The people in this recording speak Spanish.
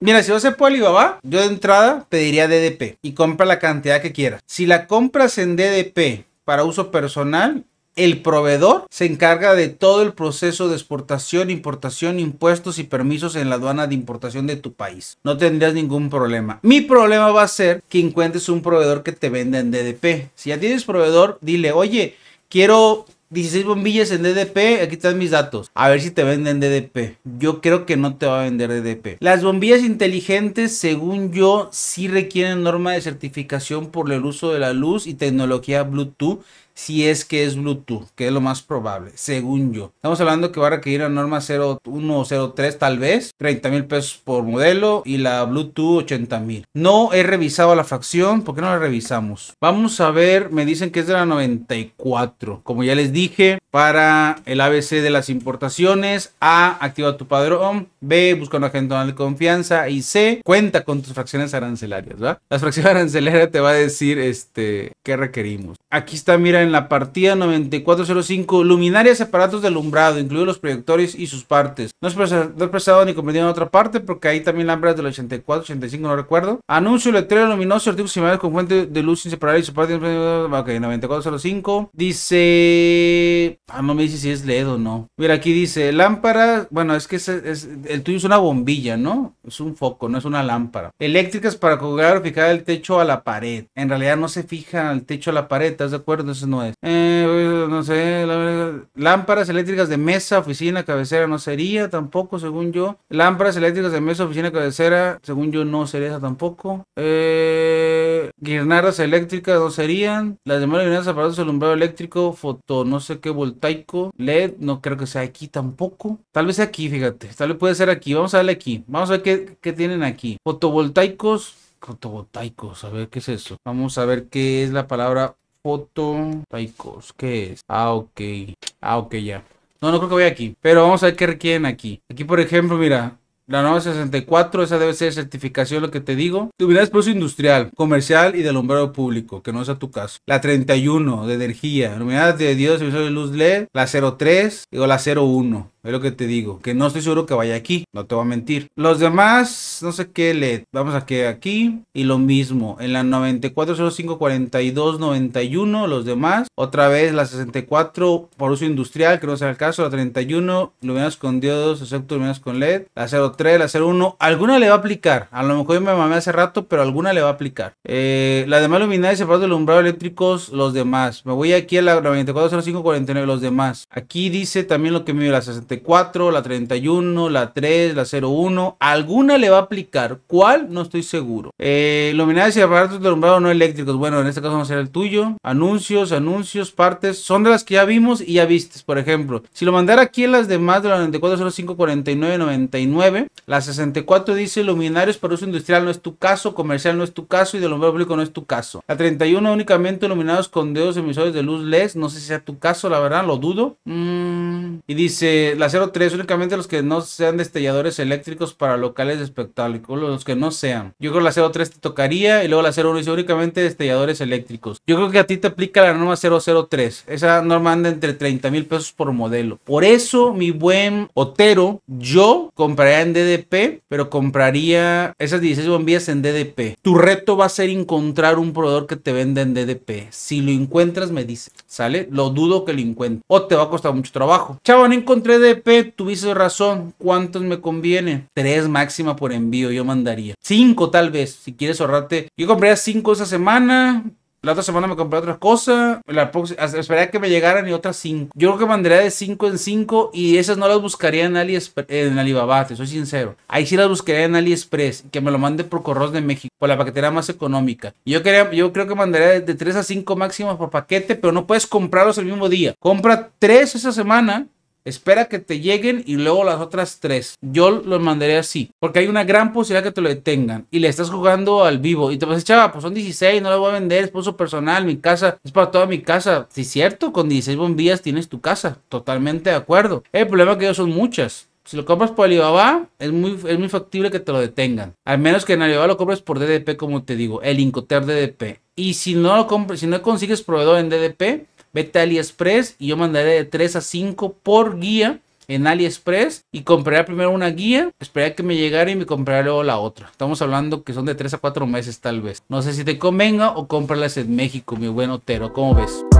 Mira, si vas a por Alibaba, yo de entrada pediría DDP y compra la cantidad que quieras. Si la compras en DDP para uso personal, el proveedor se encarga de todo el proceso de exportación, importación, impuestos y permisos en la aduana de importación de tu país. No tendrías ningún problema. Mi problema va a ser que encuentres un proveedor que te venda en DDP. Si ya tienes proveedor, dile, oye, quiero 16 bombillas en DDP, aquí están mis datos. A ver si te venden DDP. Yo creo que no te va a vender DDP. Las bombillas inteligentes, según yo, sí requieren norma de certificación por el uso de la luz y tecnología Bluetooth si es que es Bluetooth, que es lo más probable, según yo. Estamos hablando que va a requerir la norma 0103 tal vez, 30 mil pesos por modelo y la Bluetooth 80 mil. No he revisado la facción, ¿por qué no la revisamos? Vamos a ver, me dicen que es de la 94, como ya les dije, para el ABC de las importaciones, A, activa tu padrón, B, busca un agente de confianza y C, cuenta con tus fracciones arancelarias, ¿va? Las fracciones arancelarias te va a decir este, qué requerimos. Aquí está, miren, en la partida 9405 luminarias separados aparatos de alumbrado, incluidos los proyectores y sus partes. No es, expresado ni comprendido en otra parte porque ahí también lámparas del 84, 85, no recuerdo. Anuncio letrero luminoso, artículos similares con fuente de luz inseparable y su parte. Ok, 9405. Dice. Ah, no me dice si es LED o no. Mira, aquí dice lámpara. Bueno, es que es, el tuyo es una bombilla, ¿no? Es un foco, no es una lámpara. Eléctricas para colgar o fijar el techo a la pared. En realidad no se fija el techo a la pared, ¿estás de acuerdo? Entonces no eh, no sé, lámparas eléctricas de mesa, oficina, cabecera no sería tampoco, según yo. Lámparas eléctricas de mesa, oficina, cabecera, según yo no sería esa tampoco. Eh, eléctricas no serían. Las demás guirnaldas aparatos alumbrado eléctrico, foto, no sé qué, voltaico, LED, no creo que sea aquí tampoco. Tal vez aquí, fíjate, tal vez puede ser aquí. Vamos a darle aquí, vamos a ver qué, qué tienen aquí. Fotovoltaicos fotovoltaicos. A ver qué es eso. Vamos a ver qué es la palabra foto. taikos, ¿qué es? Ah, ok. Ah, ok, ya. No, no creo que vaya aquí. Pero vamos a ver qué requieren aquí. Aquí, por ejemplo, mira. La 964, esa debe ser certificación, lo que te digo. de proceso industrial, comercial y de alumbrado público, que no es a tu caso. La 31, de energía. Unidades de dios, de luz LED. La 03, digo la 01. Es lo que te digo, que no estoy seguro que vaya aquí, no te voy a mentir. Los demás, no sé qué LED, vamos a que aquí y lo mismo, en la 94054291 los demás, otra vez la 64 por uso industrial, que no sea el caso, la 31, luminas con diodos, excepto luminas con LED, la 03, la 01, alguna le va a aplicar, a lo mejor yo me mamé hace rato, pero alguna le va a aplicar. Eh, la demás y separado de alumbrado eléctricos, los demás. Me voy aquí a la 940549 los demás. Aquí dice también lo que me dio la 64 la 31, la 3, la 01. Alguna le va a aplicar. ¿Cuál? No estoy seguro. Eh, luminarias y aparatos de alumbrado no eléctricos. Bueno, en este caso va a ser el tuyo. Anuncios, anuncios, partes. Son de las que ya vimos y ya vistes, por ejemplo. Si lo mandara aquí en las demás de la 9405 49 99, la 64 dice luminarios para uso industrial no es tu caso, comercial no es tu caso y de alumbrado público no es tu caso. La 31 únicamente iluminados con dedos emisores de luz LED. No sé si sea tu caso, la verdad, lo dudo. Mmm y dice, la 03, únicamente los que no sean destelladores eléctricos para locales de los que no sean. Yo creo que la 03 te tocaría y luego la 01 dice únicamente destelladores eléctricos. Yo creo que a ti te aplica la norma 003. Esa norma anda entre 30 mil pesos por modelo. Por eso, mi buen Otero, yo compraría en DDP, pero compraría esas 16 bombillas en DDP. Tu reto va a ser encontrar un proveedor que te venda en DDP. Si lo encuentras, me dice. ¿Sale? Lo dudo que lo encuentre. O te va a costar mucho trabajo. Chao no encontré DP, tuviste razón. ¿Cuántos me conviene? Tres máxima por envío, yo mandaría. Cinco tal vez, si quieres ahorrarte. Yo compraría cinco esa semana. La otra semana me compré otra cosa. La esperaría que me llegaran y otras 5. Yo creo que mandaría de 5 en 5 y esas no las buscaría en, Aliexpress, en Alibaba, soy sincero. Ahí sí las buscaría en AliExpress, que me lo mande por Corros de México, por la paquetería más económica. Yo, quería, yo creo que mandaría de 3 a 5 máximas por paquete, pero no puedes comprarlos el mismo día. Compra 3 esa semana Espera que te lleguen y luego las otras tres. Yo los mandaré así. Porque hay una gran posibilidad que te lo detengan. Y le estás jugando al vivo. Y te vas a chava, pues son 16, no lo voy a vender. Es su personal, mi casa. Es para toda mi casa. Sí, cierto, con 16 bombillas tienes tu casa. Totalmente de acuerdo. El problema es que ellos son muchas. Si lo compras por Alibaba, es muy, es muy factible que te lo detengan. Al menos que en Alibaba lo compres por DDP, como te digo, el Incoter DDP. Y si no lo compras, si no consigues proveedor en DDP, Vete a AliExpress y yo mandaré de 3 a 5 por guía en AliExpress y compraré primero una guía, esperaré que me llegara y me compraré luego la otra. Estamos hablando que son de 3 a 4 meses tal vez. No sé si te convenga o cómpralas en México, mi buen Otero, ¿cómo ves?